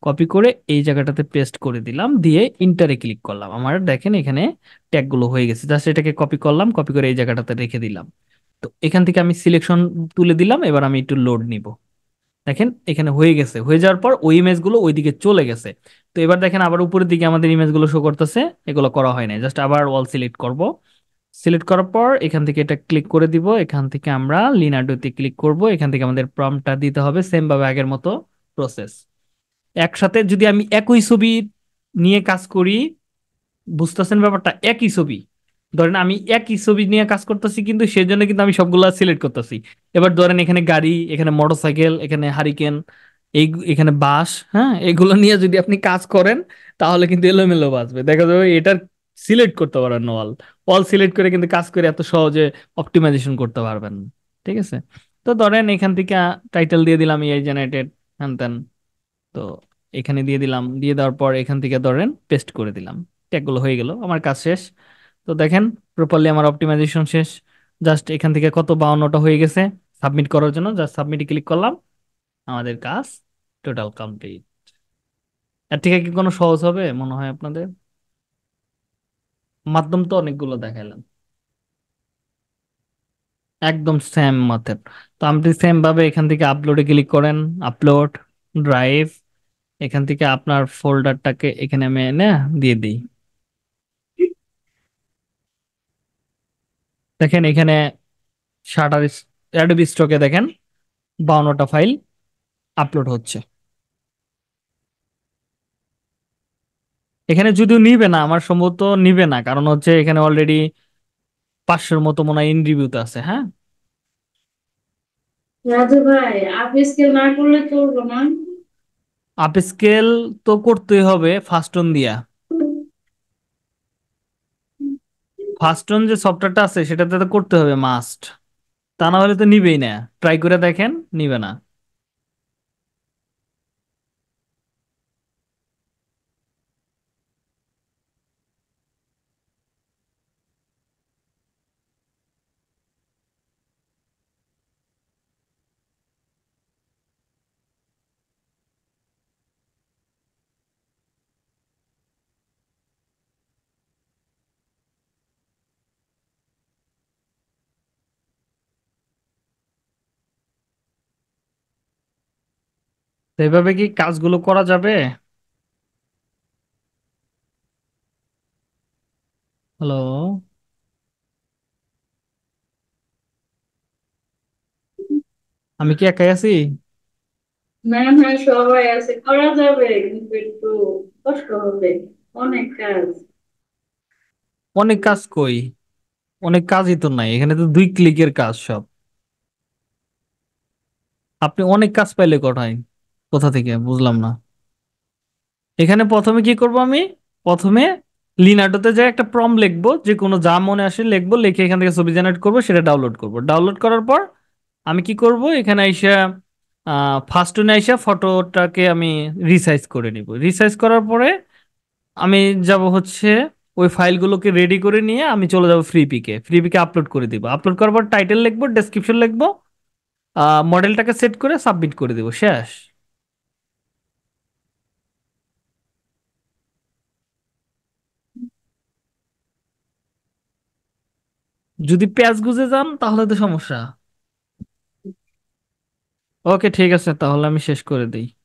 কপি করে এই জায়গাটাতে পেস্ট করে দিলাম দিয়ে ইন্টারে ক্লিক করলাম আমার দেখেন এখানে ট্যাগগুলো হয়ে গেছে জাস্ট এটাকে কপি করলাম কপি করে এই জায়গাটাতে রেখে দিলাম তো এখান থেকে আমি সিলেকশন তুলে দিলাম এবার আমি একটু লোড নিব দেখেন এখানে হয়ে গেছে হয়ে যাওয়ার পর ওই ইমেজগুলো ওইদিকে চলে গেছে তো এবার দেখেন আবার উপরের দিকে আমাদের ইমেজগুলো শো করতেছে এগুলো করা হয় না জাস্ট আবার ওয়াল সিলেক্ট করব সিলেক্ট করার পর এখান থেকে এটা ক্লিক করে দিব এখান থেকে আমরা লিনাডোতে ক্লিক করব এখান থেকে আমাদের প্রমটা দিতে হবে সেম ভাবে আগের মতো প্রসেস একসাথে যদি আমি একই ছবি নিয়ে কাজ করি বুঝতেছেন ব্যাপারটা একই ছবি ধরেন আমি একই ছবি নিয়ে কাজ করতেছি কিন্তু সেজন্য কিন্তু আমি সবগুলা সিলেক্ট করতেছি এবার ধরেন এখানে গাড়ি এখানে মোটরসাইকেল এখানে হারিকেন এই এখানে বাস হ্যাঁ এগুলো নিয়ে যদি আপনি কাজ করেন তাহলে কিন্তু এলোমেলো বাঁচবে দেখা যাবে এটার সিলেক্ট করতে পারবেন অল অল সিলেক্ট করে কিন্তু কাজ করে এত সহজে অপটিমাইজেশন করতে পারবেন ঠিক আছে তো ধরেন এখান থেকে টাইটেল দিয়ে দিলাম এআই জেনারেটেড হ্যান ত্যান তো এখানে দিয়ে দিলাম দিয়ে দেওয়ার পর এখান থেকে ধরেন পেস্ট করে দিলাম ট্যাগুলো হয়ে গেল আমার কাজ শেষ তো দেখেন প্রপারলি আমার অপটিমাইজেশন শেষ জাস্ট এখান থেকে কত বাউন্নটা হয়ে গেছে সাবমিট করার জন্য জাস্ট সাবমিটে ক্লিক করলাম আমাদের কাজ টোটাল কমপ্লিট এর থেকে কি কোনো সহজ হবে মনে হয় আপনাদের মাধ্যম তো অনেকগুলো দেখাইলাম একদম সেম মতের তো আপনি সেমভাবে এখান থেকে আপলোডে ক্লিক করেন আপলোড ড্রাইভ এখান থেকে আপনার ফোল্ডারটাকে এখানে আমি এনে দিয়ে দিই দেখেন এখানে শাটার অ্যাডবি স্টকে দেখেন বাউন্নটা ফাইল আপলোড হচ্ছে এখানে যদিও নিবে না আমার সম্ভবত নিবে না কারণ হচ্ছে এখানে অলরেডি পাঁচশোর মতো মনে হয় ইন আছে হ্যাঁ আপ স্কেল তো করতেই হবে ফার্স্ট অন দিয়া ফার্স্ট যে সফটওয়্যারটা আছে সেটাতে তো করতে হবে মাস্ট তা না হলে তো নিবেই না ট্রাই করে দেখেন নিবে না এভাবে কি কাজগুলো করা যাবে হ্যালো আমি কি একাই আছি হ্যাঁ, অনেক কাজ অনেক কাজ কই অনেক কাজই তো নাই এখানে তো দুই ক্লিকের কাজ সব আপনি অনেক কাজ পাইলে কঠায় কোথা থেকে বুঝলাম না এখানে প্রথমে কি করব আমি প্রথমে লিনাটোতে যে একটা প্রম লিখবো যে কোনো যা মনে আসে লিখবো লিখে এখান থেকে ছবি জেনারেট করবো সেটা ডাউনলোড করব ডাউনলোড করার পর আমি কি করব এখানে আইসা ফার্স্ট উনি আইসা ফটোটাকে আমি রিসাইজ করে নিব রিসাইজ করার পরে আমি যাব হচ্ছে ওই ফাইলগুলোকে রেডি করে নিয়ে আমি চলে যাব Freepik Freepik upload করে দিব আপলোড করার পর টাইটেল লিখবো ডেসক্রিপশন লিখবো মডেলটাকে সেট করে সাবমিট করে দেবো শেষ যদি পেঁয়াজ গুজে যান তাহলে তো সমস্যা ওকে ঠিক আছে তাহলে আমি শেষ করে দিই